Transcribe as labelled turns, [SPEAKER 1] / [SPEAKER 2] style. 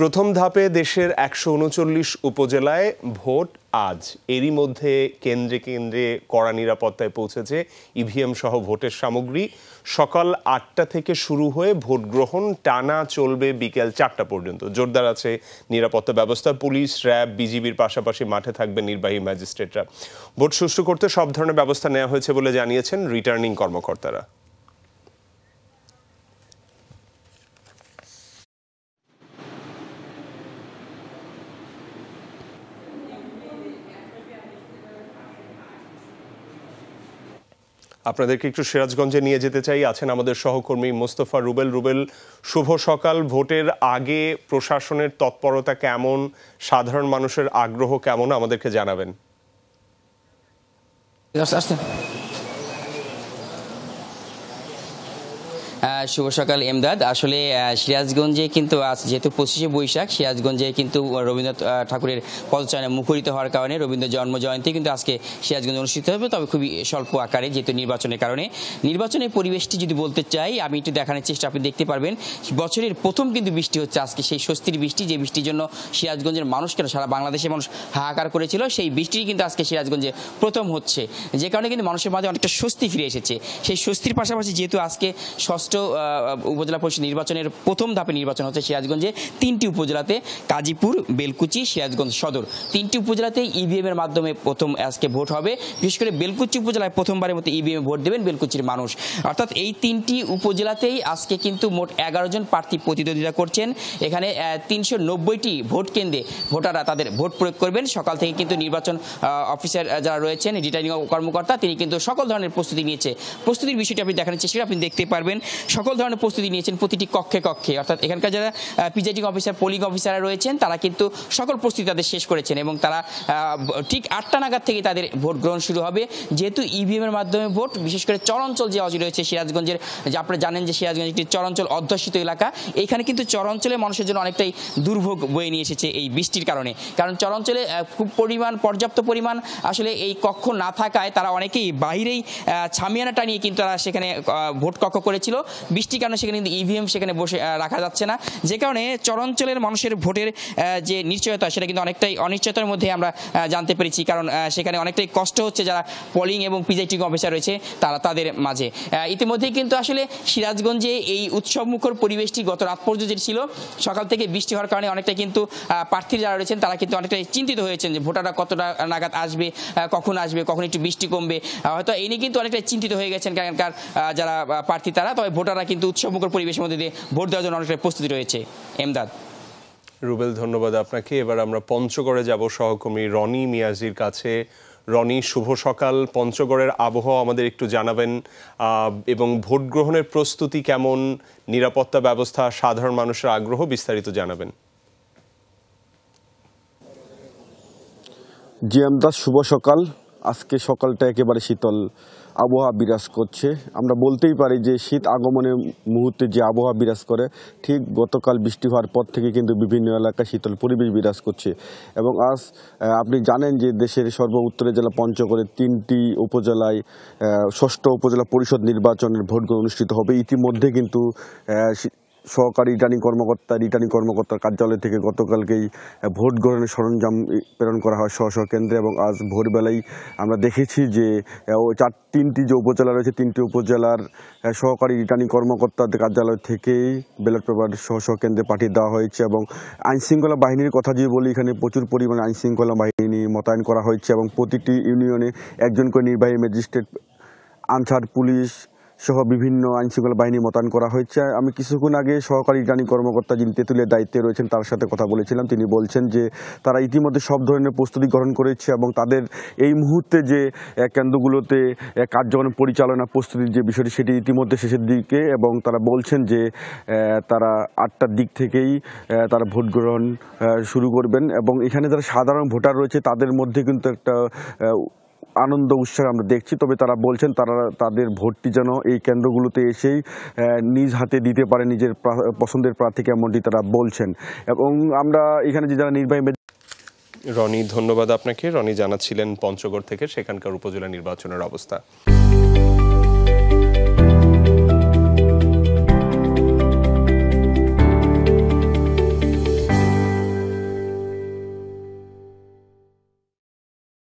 [SPEAKER 1] প্রথম ধাপে দেশের একশো উনচল্লিশ উপজেলায় ভোট আজ এরই মধ্যে কেন্দ্রে কেন্দ্রে কড়া নিরাপত্তায় পৌঁছেছে ইভিএম সহ ভোটের সামগ্রী সকাল আটটা থেকে শুরু হয়ে ভোট গ্রহণ টানা চলবে বিকেল চারটা পর্যন্ত জোরদার আছে নিরাপত্তা ব্যবস্থা পুলিশ র্যাব বিজিবির পাশাপাশি মাঠে থাকবে নির্বাহী ম্যাজিস্ট্রেটরা ভোট সুষ্ঠু করতে সব ধরনের ব্যবস্থা নেওয়া হয়েছে বলে জানিয়েছেন রিটার্নিং কর্মকর্তারা আপনাদেরকে একটু সিরাজগঞ্জে নিয়ে যেতে চাই আছেন আমাদের সহকর্মী মোস্তফা রুবেল রুবেল শুভ সকাল ভোটের আগে প্রশাসনের তৎপরতা কেমন সাধারণ মানুষের আগ্রহ কেমন আমাদেরকে জানাবেন
[SPEAKER 2] আসতে শুভ সকাল এমদাদ আসলে সিরাজগঞ্জে কিন্তু আজ যেহেতু পঁচিশে বৈশাখ সিরাজগঞ্জে কিন্তু রবীন্দ্রনাথ ঠাকুরের পদচারণে মুখরিত হওয়ার কারণে রবীন্দ্র জন্ম জয়ন্তী কিন্তু আজকে সিরাজগঞ্জে অনুষ্ঠিত হবে তবে খুবই স্বল্প আকারে যেহেতু নির্বাচনের কারণে নির্বাচনের পরিবেশটি যদি বলতে চাই আমি একটু দেখানোর চেষ্টা আপনি দেখতে পারবেন বছরের প্রথম কিন্তু বৃষ্টি হচ্ছে আজকে সেই স্বস্তির বৃষ্টি যে বৃষ্টির জন্য সিরাজগঞ্জের মানুষ কেন সারা বাংলাদেশের মানুষ হাহাকার করেছিল সেই বৃষ্টি কিন্তু আজকে সিরাজগঞ্জে প্রথম হচ্ছে যে কারণে কিন্তু মানুষের মাঝে অনেকটা স্বস্তি ফিরে এসেছে সেই স্বস্তির পাশাপাশি যেহেতু আজকে ষষ্ঠ সংশ্লিষ্ট উপজেলা পরিষদ নির্বাচনের প্রথম ধাপে নির্বাচন হচ্ছে সিরাজগঞ্জে তিনটি উপজেলাতে কাজীপুর বেলকুচি সিরাজগঞ্জ সদর তিনটি উপজেলাতে ইভিএম e এর মাধ্যমে প্রথম আজকে ভোট হবে বিশেষ করে বেলকুচি উপজেলায় প্রথমবারের মতো ইভিএম e ভোট দেবেন বেলকুচির মানুষ অর্থাৎ এই তিনটি উপজেলাতেই আজকে কিন্তু মোট এগারো জন প্রার্থী প্রতিদ্বন্দ্বিতা করছেন এখানে তিনশো নব্বইটি ভোট কেন্দ্রে ভোটাররা তাদের ভোট প্রয়োগ করবেন সকাল থেকে কিন্তু নির্বাচন অফিসার যারা রয়েছেন রিটার্নিং কর্মকর্তা তিনি কিন্তু সকল ধরনের প্রস্তুতি নিয়েছে প্রস্তুতির বিষয়টি আপনি দেখানোর চেষ্টা আপনি দেখতে পারবেন সকল ধরনের প্রস্তুতি নিয়েছেন প্রতিটি কক্ষে কক্ষে অর্থাৎ এখানকার যারা প্রিজাইডিং অফিসার পোলিং অফিসাররা রয়েছেন তারা কিন্তু সকল প্রস্তুতি তাদের শেষ করেছেন এবং তারা ঠিক আটটা নাগাদ থেকে তাদের ভোট গ্রহণ শুরু হবে যেহেতু ইভিএমের e মাধ্যমে ভোট বিশেষ করে চরাঞ্চল যে অজি রয়েছে সিরাজগঞ্জের যে আপনারা জানেন যে সিরাজগঞ্জ একটি চরাঞ্চল অধ্যুষিত এলাকা এখানে কিন্তু চরাঞ্চলে মানুষের জন্য অনেকটাই দুর্ভোগ বয়ে নিয়ে এসেছে এই বৃষ্টির কারণে কারণ চরাঞ্চলে খুব পরিমাণ পর্যাপ্ত পরিমাণ আসলে এই কক্ষ না থাকায় তারা অনেকেই বাইরেই ছামিয়ানাটা নিয়ে কিন্তু তারা সেখানে ভোট কক্ষ করেছিল বৃষ্টির কারণে সেখানে কিন্তু ইভিএম e সেখানে বসে রাখা যাচ্ছে না যে কারণে চরাঞ্চলের মানুষের ভোটের যে নিশ্চয়তা সেটা কিন্তু অনেকটাই অনিশ্চয়তার মধ্যে আমরা জানতে পেরেছি কারণ সেখানে অনেকটাই কষ্ট হচ্ছে যারা পলিং এবং পিজাইটিং অফিসার রয়েছে তারা তাদের মাঝে ইতিমধ্যেই কিন্তু আসলে সিরাজগঞ্জে এই উৎসবমুখর পরিবেশটি গত রাত পর্যন্ত যেটি ছিল সকাল থেকে বৃষ্টি হওয়ার কারণে অনেকটা কিন্তু প্রার্থী যারা রয়েছেন তারা কিন্তু অনেকটাই চিন্তিত হয়েছেন যে ভোটাররা কতটা নাগাদ আসবে কখন আসবে কখন একটু বৃষ্টি কমবে হয়তো এই নিয়ে কিন্তু অনেকটাই চিন্তিত হয়ে গেছেন কারণকার যারা প্রার্থী তারা তবে ভোটাররা কিন্তু উৎসবমুখর পরিবেশের মধ্যে দিয়ে ভোট দেওয়ার জন্য অনেকটা প্রস্তুতি রয়েছে এমদাদ
[SPEAKER 1] রুবেল ধন্যবাদ আপনাকে এবার আমরা পঞ্চগড়ে যাব সহকর্মী রনি মিয়াজির কাছে রনি শুভ সকাল পঞ্চগড়ের আবহাওয়া আমাদের একটু জানাবেন এবং ভোট গ্রহণের প্রস্তুতি কেমন নিরাপত্তা ব্যবস্থা সাধারণ মানুষের আগ্রহ বিস্তারিত জানাবেন
[SPEAKER 3] জি আমদাস শুভ সকাল আজকে সকালটা একেবারে শীতল আবহাওয়া বিরাজ করছে আমরা বলতেই পারি যে শীত আগমনের মুহূর্তে যে আবহাওয়া বিরাজ করে ঠিক গতকাল বৃষ্টি হওয়ার পর থেকে কিন্তু বিভিন্ন এলাকায় শীতল পরিবেশ বিরাজ করছে এবং আজ আপনি জানেন যে দেশের সর্ব উত্তরে জেলা পঞ্চগড়ে তিনটি উপজেলায় ষষ্ঠ উপজেলা পরিষদ নির্বাচনের ভোটগুলো অনুষ্ঠিত হবে ইতিমধ্যে কিন্তু সহকারী রিটার্নিং কর্মকর্তা রিটার্নিং কর্মকর্তার কার্যালয় থেকে গতকালকেই ভোট গ্রহণের সরঞ্জাম প্রেরণ করা হয় স্ব কেন্দ্রে এবং আজ ভোরবেলায় আমরা দেখেছি যে ও চার তিনটি যে উপজেলা রয়েছে তিনটি উপজেলার সহকারী রিটার্নিং কর্মকর্তাদের কার্যালয় থেকেই ব্যালট পেপার স্ব কেন্দ্রে পাঠিয়ে দেওয়া হয়েছে এবং আইনশৃঙ্খলা বাহিনীর কথা যদি বলি এখানে প্রচুর পরিমাণে আইনশৃঙ্খলা বাহিনী মোতায়েন করা হয়েছে এবং প্রতিটি ইউনিয়নে একজন করে নির্বাহী ম্যাজিস্ট্রেট আনসার পুলিশ সহ বিভিন্ন আইনশৃঙ্খলা বাহিনী মোতায়েন করা হয়েছে আমি কিছুক্ষণ আগে সহকারী রানী কর্মকর্তা যিনি তেঁতুলের দায়িত্বে রয়েছেন তার সাথে কথা বলেছিলাম তিনি বলছেন যে তারা ইতিমধ্যে সব ধরনের প্রস্তুতি গ্রহণ করেছে এবং তাদের এই মুহূর্তে যে কেন্দ্রগুলোতে কার্যক্রম পরিচালনা প্রস্তুতির যে বিষয়টি সেটি ইতিমধ্যে শেষের দিকে এবং তারা বলছেন যে তারা আটটার দিক থেকেই তারা ভোট গ্রহণ শুরু করবেন এবং এখানে যারা সাধারণ ভোটার রয়েছে তাদের মধ্যে কিন্তু একটা আনন্দ উৎসাহে আমরা দেখছি তবে তারা বলছেন তারা তাদের ভোটটি যেন এই কেন্দ্রগুলোতে এসেই নিজ হাতে দিতে পারে নিজের পছন্দের প্রার্থীকে এমনটি তারা বলছেন এবং আমরা এখানে যে যারা নির্বাহী
[SPEAKER 1] রনি ধন্যবাদ আপনাকে রনি জানাচ্ছিলেন পঞ্চগড় থেকে সেখানকার উপজেলা নির্বাচনের অবস্থা